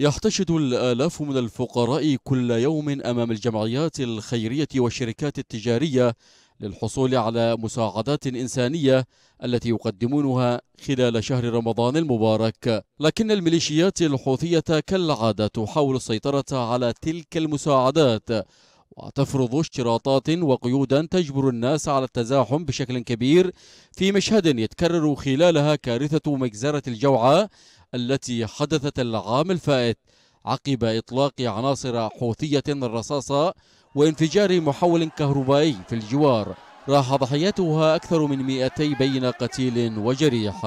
يحتشد الآلاف من الفقراء كل يوم أمام الجمعيات الخيرية والشركات التجارية للحصول على مساعدات إنسانية التي يقدمونها خلال شهر رمضان المبارك لكن الميليشيات الحوثية كالعادة تحاول السيطرة على تلك المساعدات وتفرض اشتراطات وقيودا تجبر الناس على التزاحم بشكل كبير في مشهد يتكرر خلالها كارثة مجزرة الجوعة التي حدثت العام الفائت عقب إطلاق عناصر حوثية الرصاصة وانفجار محول كهربائي في الجوار راح ضحيتها أكثر من 200 بين قتيل وجريح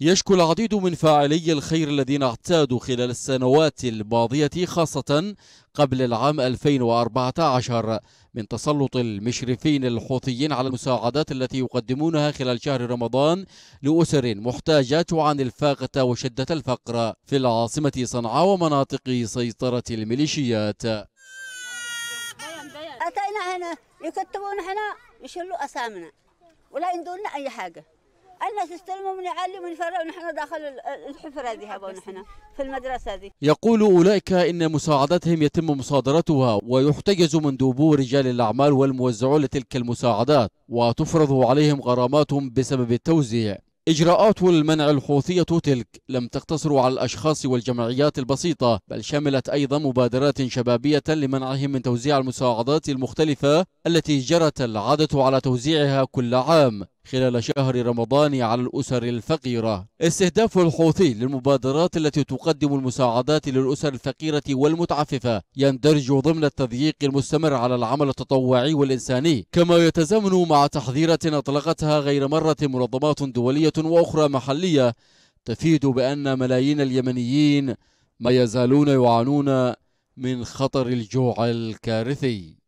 يشكو العديد من فاعلي الخير الذين اعتادوا خلال السنوات الماضية خاصة قبل العام 2014 من تسلط المشرفين الحوثيين على المساعدات التي يقدمونها خلال شهر رمضان لأسر محتاجة عن الفاقة وشدة الفقر في العاصمة صنعاء ومناطق سيطرة الميليشيات أتينا هنا يكتبون هنا يشلوا أسامنا ولا يندولنا أي حاجة الناس استلموا من يعلم ونفرق ونحن داخل الحفرة ذي ونحن في المدرسة هذه يقول أولئك إن مساعدتهم يتم مصادرتها ويحتجز مندوبو رجال الأعمال والموزعون لتلك المساعدات وتفرض عليهم غرامات بسبب التوزيع إجراءات المنع الحوثية تلك لم تقتصر على الأشخاص والجمعيات البسيطة بل شملت أيضا مبادرات شبابية لمنعهم من توزيع المساعدات المختلفة التي جرت العادة على توزيعها كل عام خلال شهر رمضان على الأسر الفقيرة استهداف الحوثي للمبادرات التي تقدم المساعدات للأسر الفقيرة والمتعففة يندرج ضمن التضييق المستمر على العمل التطوعي والإنساني كما يتزامن مع تحذيرات أطلقتها غير مرة منظمات دولية وأخرى محلية تفيد بأن ملايين اليمنيين ما يزالون يعانون من خطر الجوع الكارثي